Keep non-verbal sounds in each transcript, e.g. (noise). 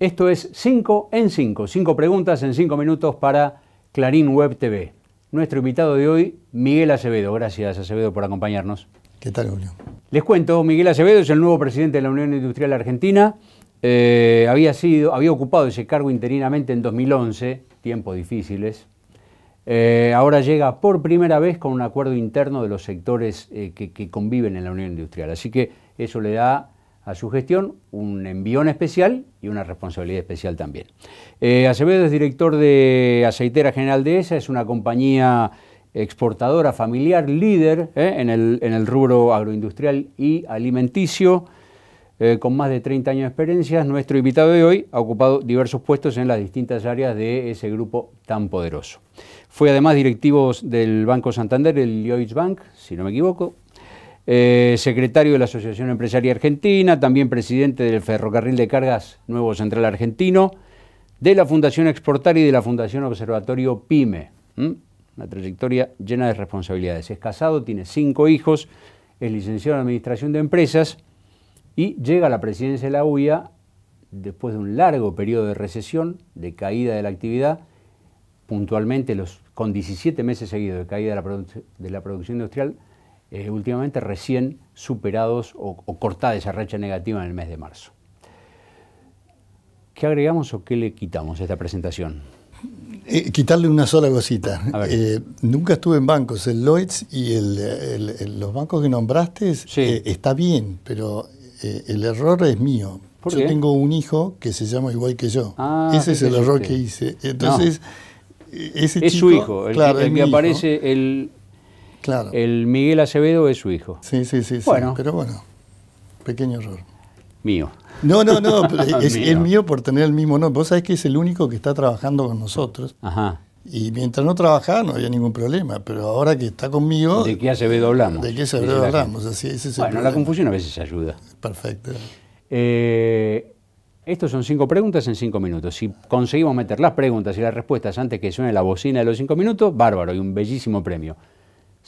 Esto es 5 en 5, 5 preguntas en 5 minutos para Clarín Web TV. Nuestro invitado de hoy, Miguel Acevedo. Gracias, Acevedo, por acompañarnos. ¿Qué tal, Julio? Les cuento, Miguel Acevedo es el nuevo presidente de la Unión Industrial Argentina. Eh, había, sido, había ocupado ese cargo interinamente en 2011, tiempos difíciles. Eh, ahora llega por primera vez con un acuerdo interno de los sectores eh, que conviven en la Unión Industrial. Así que eso le da a su gestión un envión especial y una responsabilidad especial también. Eh, Acevedo es director de Aceitera General de ESA, es una compañía exportadora familiar, líder eh, en, el, rubro agroindustrial y alimenticio. Eh, con más de 30 años de experiencia, nuestro invitado de hoy ha ocupado diversos puestos en las distintas áreas de ese grupo tan poderoso. Fue además directivo del Banco Santander, el Lloyds Bank, si no me equivoco, eh, secretario de la Asociación Empresaria Argentina, también presidente del Ferrocarril de Cargas Nuevo Central Argentino, de la Fundación Exportar y de la Fundación Observatorio PYME. Una trayectoria llena de responsabilidades. Es casado, tiene cinco hijos, es licenciado en Administración de Empresas y llega a la presidencia de la UIA después de un largo periodo de recesión, de caída de la actividad, puntualmente con 17 meses seguidos de caída de la producción industrial, eh, últimamente recién superados o, cortada esa racha negativa en el mes de marzo. ¿Qué agregamos o qué le quitamos a esta presentación? Eh, quitarle una sola cosita. Eh, nunca estuve en bancos. El Lloyds y los bancos que nombraste está bien, pero el error es mío. Yo tengo un hijo que se llama igual que yo. Ah, ese es el error que hice. Entonces, ese ese es su hijo, el, claro, aparece el Claro. El Miguel Acevedo es su hijo. Sí, sí, sí. pero bueno, pequeño error. Mío. No, no, no, (laughs) es, mío. por tener el mismo nombre. Vos sabés que es el único que está trabajando con nosotros. Ajá. Y mientras no trabajaba no había ningún problema, pero ahora que está conmigo... ¿De qué Acevedo hablamos? ¿De qué Acevedo hablamos? bueno, la confusión a veces ayuda. Perfecto. Eh, estos son cinco preguntas en cinco minutos. Si conseguimos meter las preguntas y las respuestas antes que suene la bocina de los cinco minutos, bárbaro y un bellísimo premio.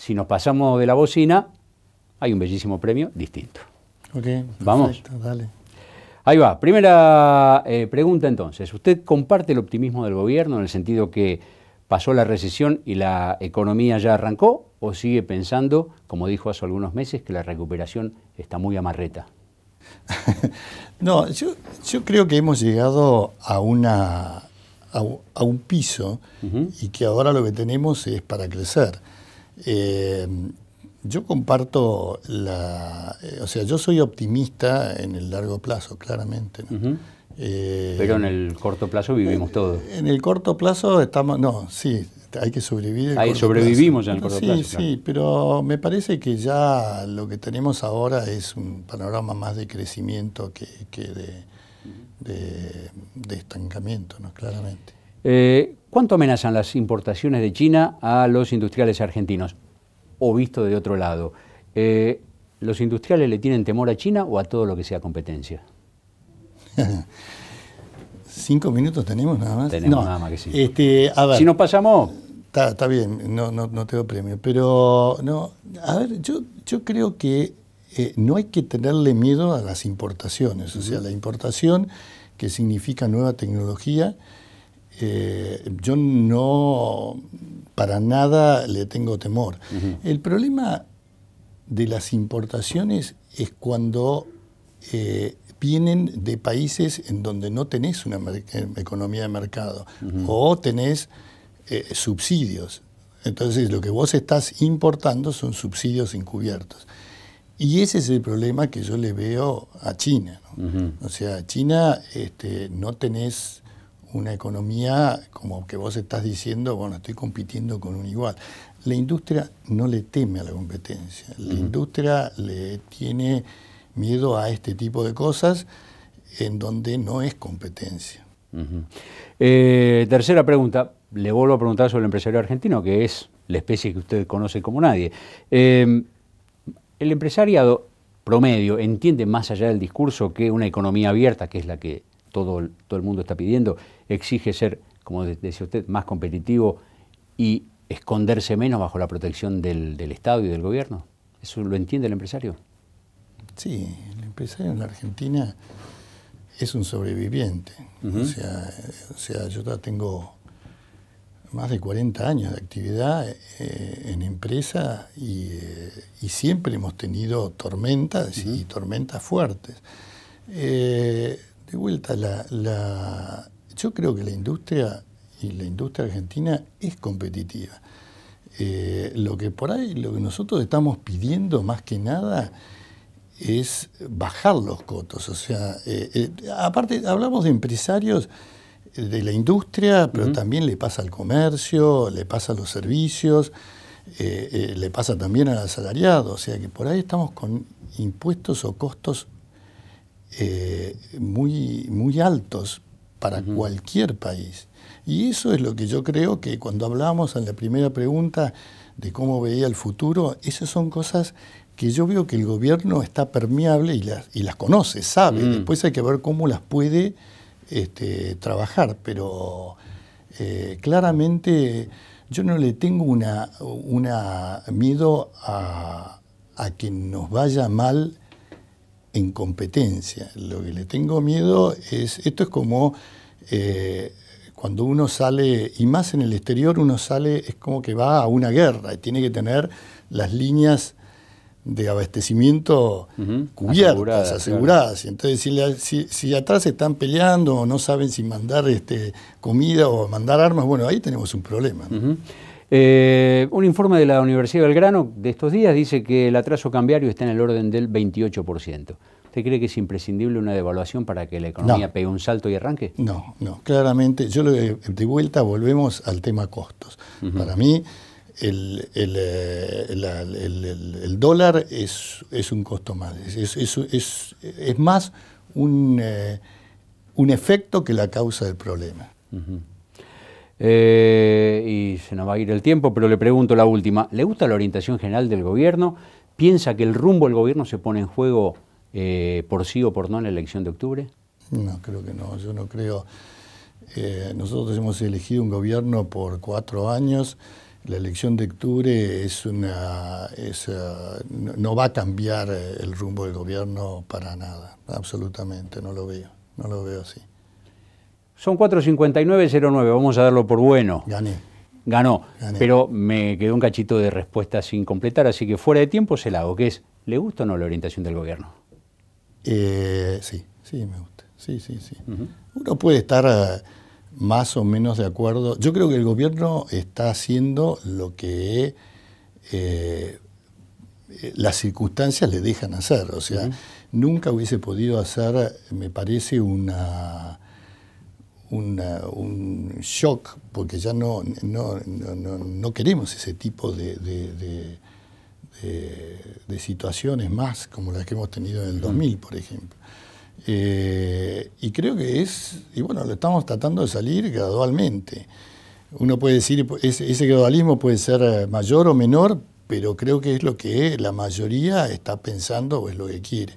Si nos pasamos de la bocina, hay un bellísimo premio distinto. Ok, Vamos. Dale. Ahí va. Primera eh, pregunta entonces. ¿Usted comparte el optimismo del gobierno en el sentido que pasó la recesión y la economía ya arrancó? ¿O sigue pensando, como dijo hace algunos meses, que la recuperación está muy amarreta? (laughs) no, yo, creo que hemos llegado a, una, a, un piso y que ahora lo que tenemos es para crecer. Em, yo comparto la... Eh, o sea, yo soy optimista en el largo plazo, claramente. Eh, pero en el corto plazo vivimos todo. Eh, en el corto plazo estamos... No, sí, hay que sobrevivir. Ahí sobrevivimos ya en el corto plazo. Sí, sí, pero me parece que ya lo que tenemos ahora es un panorama más de crecimiento que, de, estancamiento, ¿no? claramente. ¿Cuánto amenazan las importaciones de China a los industriales argentinos? O visto de otro lado, eh, ¿los industriales le tienen temor a China o a todo lo que sea competencia? (laughs) Cinco minutos tenemos nada más. Tenemos nada más que sí. Este, si nos pasamos. Está, bien, no, no, premio. Pero, no, a ver, yo, yo creo que eh, no hay que tenerle miedo a las importaciones. O sea, la importación que significa nueva tecnología eh, yo no para nada le tengo temor. El problema de las importaciones es cuando eh, vienen de países en donde no tenés una eh, economía de mercado o tenés subsidios. Entonces lo que vos estás importando son subsidios encubiertos. Y ese es el problema que yo le veo a China. O sea, China este, no tenés una economía como que vos estás diciendo, bueno, estoy compitiendo con un igual. La industria no le teme a la competencia, la industria le tiene miedo a este tipo de cosas en donde no es competencia. Eh, tercera pregunta, le vuelvo a preguntar sobre el empresario argentino, que es la especie que usted conoce como nadie. Eh, el empresariado promedio entiende más allá del discurso que una economía abierta, que es la que todo, todo el mundo está pidiendo, exige ser, como decía usted, más competitivo y esconderse menos bajo la protección del, Estado y del gobierno? ¿Eso lo entiende el empresario? Sí, el empresario en la Argentina es un sobreviviente. o, sea, yo tengo más de 40 años de actividad eh, eh, en empresa eh, y, siempre hemos tenido tormentas y tormentas fuertes. de vuelta, la, yo creo que la industria y la industria argentina es competitiva. Eh, lo que por ahí, lo que nosotros estamos pidiendo más que nada es bajar los cotos. O sea, eh, eh, aparte, hablamos de empresarios de la industria, pero también le pasa al comercio, le pasa a los servicios, le pasa también al asalariado. O sea que por ahí estamos con impuestos o costos muy, muy altos para cualquier país. Y eso es lo que yo creo que cuando hablábamos en la primera pregunta de cómo veía el futuro, esas son cosas que yo veo que el gobierno está permeable y las, las conoce, sabe. Mm. Después hay que ver cómo las puede este, trabajar, pero eh, claramente yo no le tengo una, una miedo a, a que nos vaya mal en competencia. Lo que le tengo miedo es, esto es como eh, cuando uno sale, y más en el exterior, uno sale, es como que va a una guerra y tiene que tener las líneas de abastecimiento cubiertas, aseguradas. Entonces, si, atrás están peleando o no saben si mandar este, comida o mandar armas, bueno, ahí tenemos un problema. Eh, un informe de la Universidad de Belgrano de estos días dice que el atraso cambiario está en el orden del 28%. ¿Usted cree que es imprescindible una devaluación para que la economía pegue un salto y arranque? No, no, claramente. Yo de vuelta volvemos al tema costos. Para mí, el, eh, dólar es, un costo más. Es, más un, eh, un efecto que la causa del problema. Eh, y se nos va a ir el tiempo, pero le pregunto la última. ¿Le gusta la orientación general del gobierno? ¿Piensa que el rumbo del gobierno se pone en juego eh, por sí o por no en la elección de octubre? No, creo que no. Yo no creo. Eh, nosotros hemos elegido un gobierno por cuatro años. La elección de octubre es una, no va a cambiar el rumbo del gobierno para nada, absolutamente, no lo veo, no lo veo así. Son 4.59.09, vamos a darlo por bueno. Gané. Ganó, pero me quedó un cachito de respuesta sin completar, así que fuera de tiempo se la hago, que es, ¿le gusta o no la orientación del gobierno? Eh, sí, sí, me gusta. Sí, sí, sí. Uno puede estar eh, más o menos de acuerdo. Yo creo que el gobierno está haciendo lo que eh, las circunstancias le dejan hacer. O sea, nunca hubiese podido hacer, me parece, una un shock, porque ya no, queremos ese tipo de, situaciones más como las que hemos tenido en el 2000, por ejemplo. Eh, y creo que es, y bueno, lo estamos tratando de salir gradualmente. Uno puede decir, ese gradualismo puede ser mayor o menor, pero creo que es lo que la mayoría está pensando o es lo que quiere.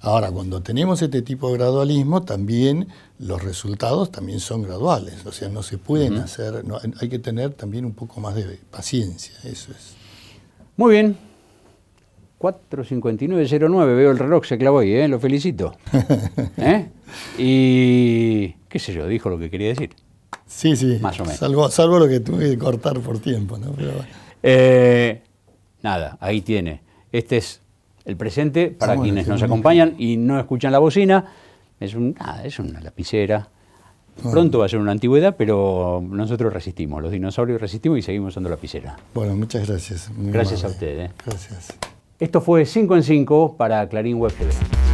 Ahora, cuando tenemos este tipo de gradualismo, también los resultados también son graduales, o sea, no se pueden hacer, hay que tener también un poco más de paciencia, eso es. Muy bien. 4.59.09, veo el reloj, se clavó ahí, ¿eh? lo felicito. (laughs) ¿Eh? Y qué sé yo, dijo lo que quería decir. Sí, sí. Más o menos. Salvo, lo que tuve que cortar por tiempo, ¿no? Eh, nada, ahí tiene. Este es el presente, para quienes nos acompañan y no escuchan la bocina, es, es una lapicera. Pronto va a ser una antigüedad, pero nosotros resistimos, los dinosaurios resistimos y seguimos usando lapicera. Bueno, muchas gracias. Gracias a ustedes. ¿eh? Gracias. Esto fue 5 en 5 para Clarín Web TV.